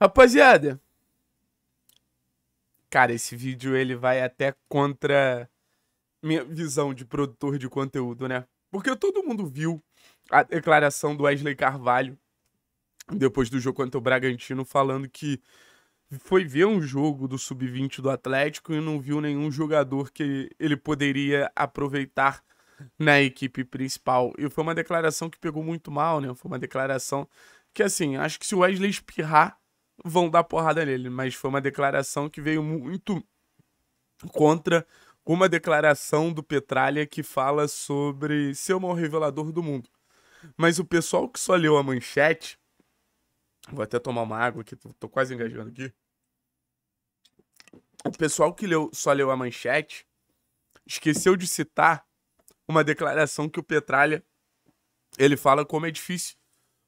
Rapaziada. Cara, esse vídeo ele vai até contra minha visão de produtor de conteúdo, né? Porque todo mundo viu a declaração do Wesley Carvalho depois do jogo contra o Bragantino falando que foi ver um jogo do sub-20 do Atlético e não viu nenhum jogador que ele poderia aproveitar na equipe principal. E foi uma declaração que pegou muito mal, né? Foi uma declaração que assim, acho que se o Wesley espirrar vão dar porrada nele. Mas foi uma declaração que veio muito contra uma declaração do Petralha que fala sobre ser o maior revelador do mundo. Mas o pessoal que só leu a manchete. Vou até tomar uma água aqui, tô, quase engajando aqui. O pessoal que leu, só leu a manchete esqueceu de citar uma declaração que o Petralha ele fala como é difícil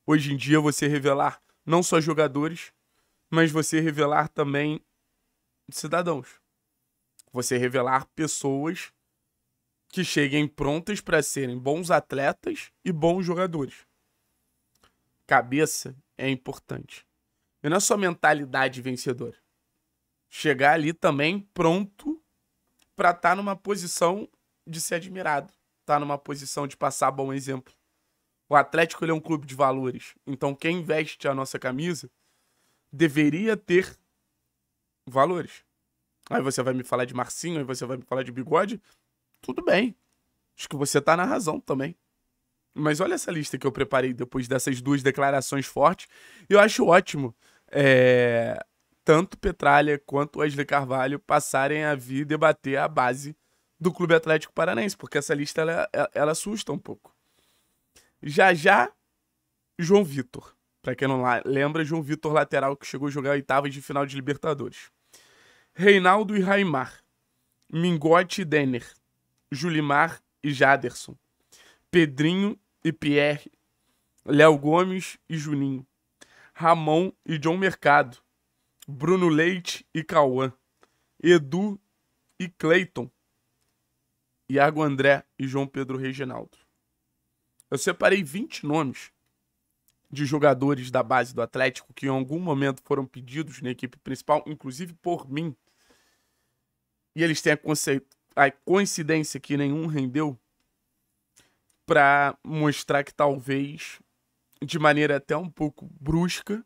hoje em dia você revelar não só jogadores, mas você revelar também cidadãos. Você revelar pessoas que cheguem prontas para serem bons atletas e bons jogadores. Cabeça é importante. E não é só mentalidade vencedora. Chegar ali também pronto para estar tá numa posição de ser admirado, estar tá numa posição de passar bom exemplo. O Atlético é um clube de valores. Então quem veste a nossa camisa deveria ter valores. Aí você vai me falar de Marcinho, aí você vai me falar de bigode. Tudo bem. Acho que você tá na razão também. Mas olha essa lista que eu preparei depois dessas duas declarações fortes. Eu acho ótimo. É... Tanto Petralha quanto Wesley Carvalho passarem a vir debater a base do Clube Atlético Paranense, porque essa lista ela, ela assusta um pouco. Já já, João Vitor. Para quem não lembra, João Vitor, lateral que chegou a jogar oitavas de final de Libertadores. Reinaldo e Raimar. Mingote e Denner. Julimar e Jaderson. Pedrinho e Pierre. Léo Gomes e Juninho. Ramon e John Mercado. Bruno Leite e Cauã. Edu e Cleiton. Iago André e João Pedro Reginaldo. Eu separei 20 nomes de jogadores da base do Atlético que em algum momento foram pedidos na equipe principal, inclusive por mim. E eles têm a, a coincidência que nenhum rendeu para mostrar que talvez de maneira até um pouco brusca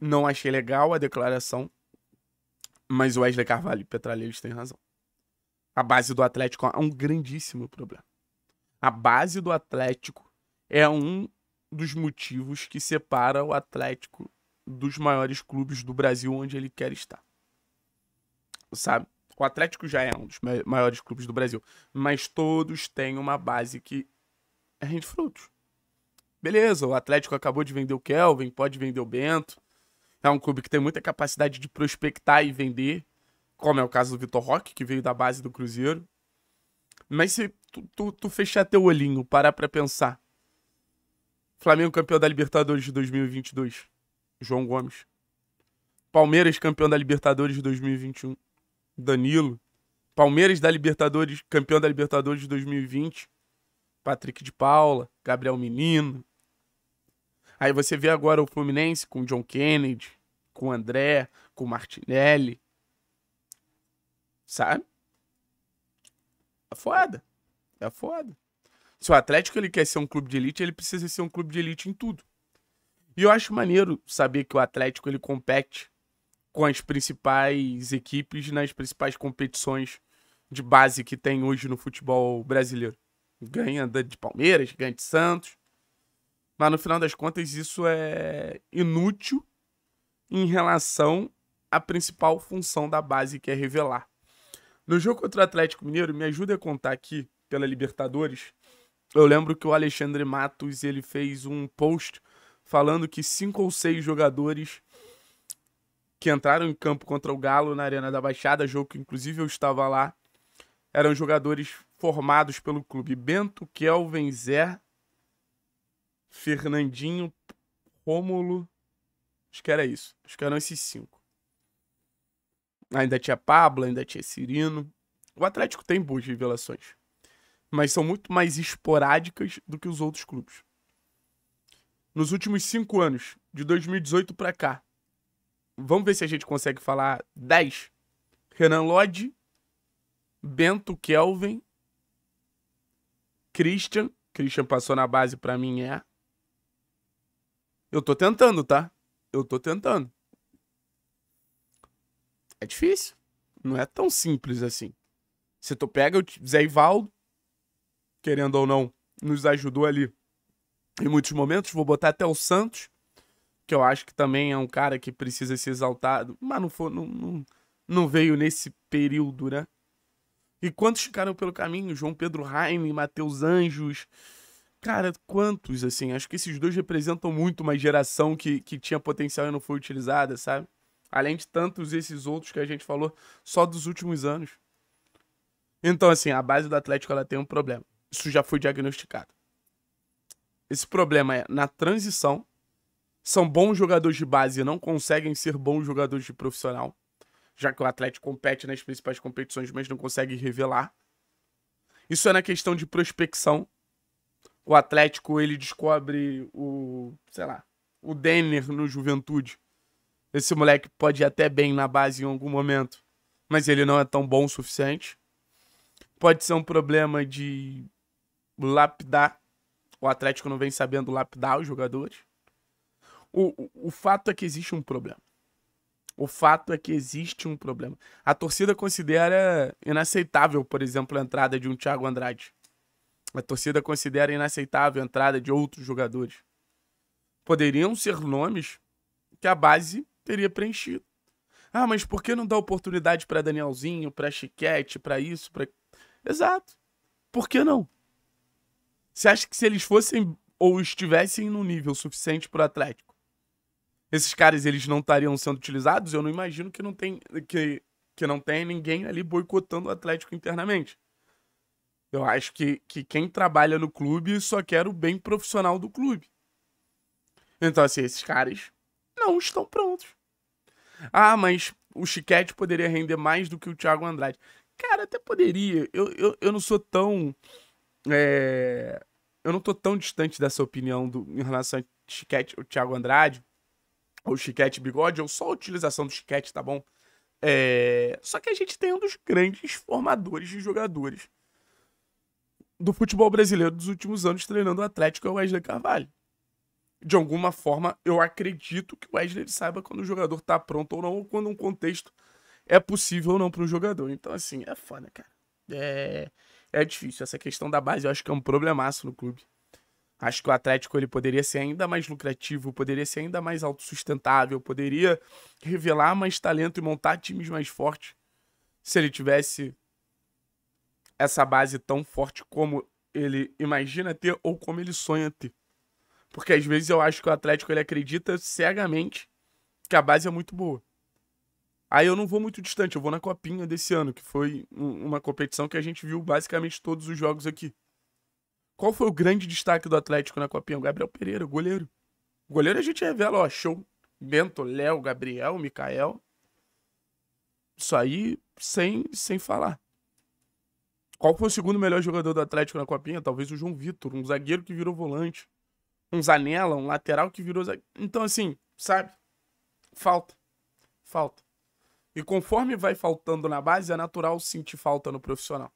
não achei legal a declaração, mas o Wesley Carvalho e Petraleiros têm razão. A base do Atlético é um grandíssimo problema. A base do Atlético é um dos motivos que separa o Atlético dos maiores clubes do Brasil onde ele quer estar. Sabe? O Atlético já é um dos maiores clubes do Brasil, mas todos têm uma base que rende frutos. Beleza, o Atlético acabou de vender o Kelvin, pode vender o Bento. É um clube que tem muita capacidade de prospectar e vender, como é o caso do Vitor Roque, que veio da base do Cruzeiro. Mas se tu, tu, tu fechar teu olhinho, parar pra pensar Flamengo campeão da Libertadores de 2022, João Gomes. Palmeiras campeão da Libertadores de 2021, Danilo. Palmeiras da Libertadores, campeão da Libertadores de 2020, Patrick de Paula, Gabriel Menino. Aí você vê agora o Fluminense com John Kennedy, com André, com Martinelli. Sabe? É foda. É foda. Se o Atlético ele quer ser um clube de elite, ele precisa ser um clube de elite em tudo. E eu acho maneiro saber que o Atlético ele compete com as principais equipes nas principais competições de base que tem hoje no futebol brasileiro. Ganha de Palmeiras, ganha de Santos. Mas no final das contas, isso é inútil em relação à principal função da base, que é revelar. No jogo contra o Atlético Mineiro, me ajuda a contar aqui pela Libertadores eu lembro que o Alexandre Matos ele fez um post falando que cinco ou seis jogadores que entraram em campo contra o Galo na Arena da Baixada, jogo que inclusive eu estava lá, eram jogadores formados pelo clube. Bento, Kelvin, Zé, Fernandinho, Rômulo, acho que era isso, acho que eram esses cinco. Ainda tinha Pablo, ainda tinha Cirino. O Atlético tem boas revelações mas são muito mais esporádicas do que os outros clubes. Nos últimos cinco anos, de 2018 para cá, vamos ver se a gente consegue falar 10. Renan Lodge, Bento Kelvin, Christian. Christian passou na base para mim, é. Eu tô tentando, tá? Eu tô tentando. É difícil. Não é tão simples assim. Se tu pega o Zé Ivaldo, querendo ou não, nos ajudou ali em muitos momentos. Vou botar até o Santos, que eu acho que também é um cara que precisa ser exaltado, mas não, foi, não, não, não veio nesse período, né? E quantos ficaram pelo caminho? João Pedro Raime, Matheus Anjos. Cara, quantos, assim? Acho que esses dois representam muito uma geração que, que tinha potencial e não foi utilizada, sabe? Além de tantos esses outros que a gente falou só dos últimos anos. Então, assim, a base do Atlético ela tem um problema. Isso já foi diagnosticado. Esse problema é na transição. São bons jogadores de base e não conseguem ser bons jogadores de profissional, já que o Atlético compete nas principais competições, mas não consegue revelar. Isso é na questão de prospecção. O Atlético ele descobre o, sei lá, o Denner no Juventude. Esse moleque pode ir até bem na base em algum momento, mas ele não é tão bom o suficiente. Pode ser um problema de lapidar. O Atlético não vem sabendo lapidar os jogadores. O, o, o fato é que existe um problema. O fato é que existe um problema. A torcida considera inaceitável, por exemplo, a entrada de um Thiago Andrade. A torcida considera inaceitável a entrada de outros jogadores. Poderiam ser nomes que a base teria preenchido. Ah, mas por que não dá oportunidade para Danielzinho, para Chiquete, para isso, para Exato. Por que não? Você acha que se eles fossem ou estivessem no nível suficiente pro Atlético, esses caras eles não estariam sendo utilizados? Eu não imagino que não tem que, que não tenha ninguém ali boicotando o Atlético internamente. Eu acho que, que quem trabalha no clube só quer o bem profissional do clube. Então, assim, esses caras não estão prontos. Ah, mas o Chiquete poderia render mais do que o Thiago Andrade. Cara, até poderia. Eu, eu, eu não sou tão é... Eu não tô tão distante dessa opinião do, em relação a Chiquete, o Thiago Andrade, ou Chiquete Bigode, ou só a utilização do Chiquete, tá bom? É... Só que a gente tem um dos grandes formadores de jogadores do futebol brasileiro dos últimos anos treinando o Atlético, é o Wesley Carvalho. De alguma forma, eu acredito que o Wesley saiba quando o jogador tá pronto ou não, ou quando um contexto é possível ou não para o jogador. Então, assim, é foda, cara. É é difícil. Essa questão da base eu acho que é um problemaço no clube. Acho que o Atlético ele poderia ser ainda mais lucrativo, poderia ser ainda mais autossustentável, poderia revelar mais talento e montar times mais fortes se ele tivesse essa base tão forte como ele imagina ter ou como ele sonha ter. Porque às vezes eu acho que o Atlético ele acredita cegamente que a base é muito boa. Aí eu não vou muito distante, eu vou na Copinha desse ano, que foi uma competição que a gente viu basicamente todos os jogos aqui. Qual foi o grande destaque do Atlético na Copinha? O Gabriel Pereira, o goleiro. O goleiro a gente revela, ó, show. Bento, Léo, Gabriel, Mikael. Isso aí sem, sem falar. Qual foi o segundo melhor jogador do Atlético na Copinha? Talvez o João Vitor, um zagueiro que virou volante. Um Zanella, um lateral que virou zagueiro. Então, assim, sabe? Falta. Falta. E conforme vai faltando na base, é natural sentir falta no profissional.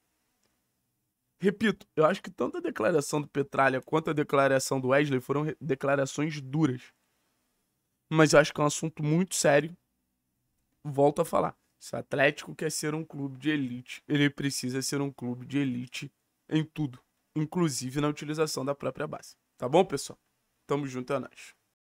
Repito, eu acho que tanto a declaração do Petralha quanto a declaração do Wesley foram declarações duras. Mas eu acho que é um assunto muito sério. Volto a falar. Se o Atlético quer ser um clube de elite, ele precisa ser um clube de elite em tudo, inclusive na utilização da própria base. Tá bom, pessoal? Tamo junto, é nóis.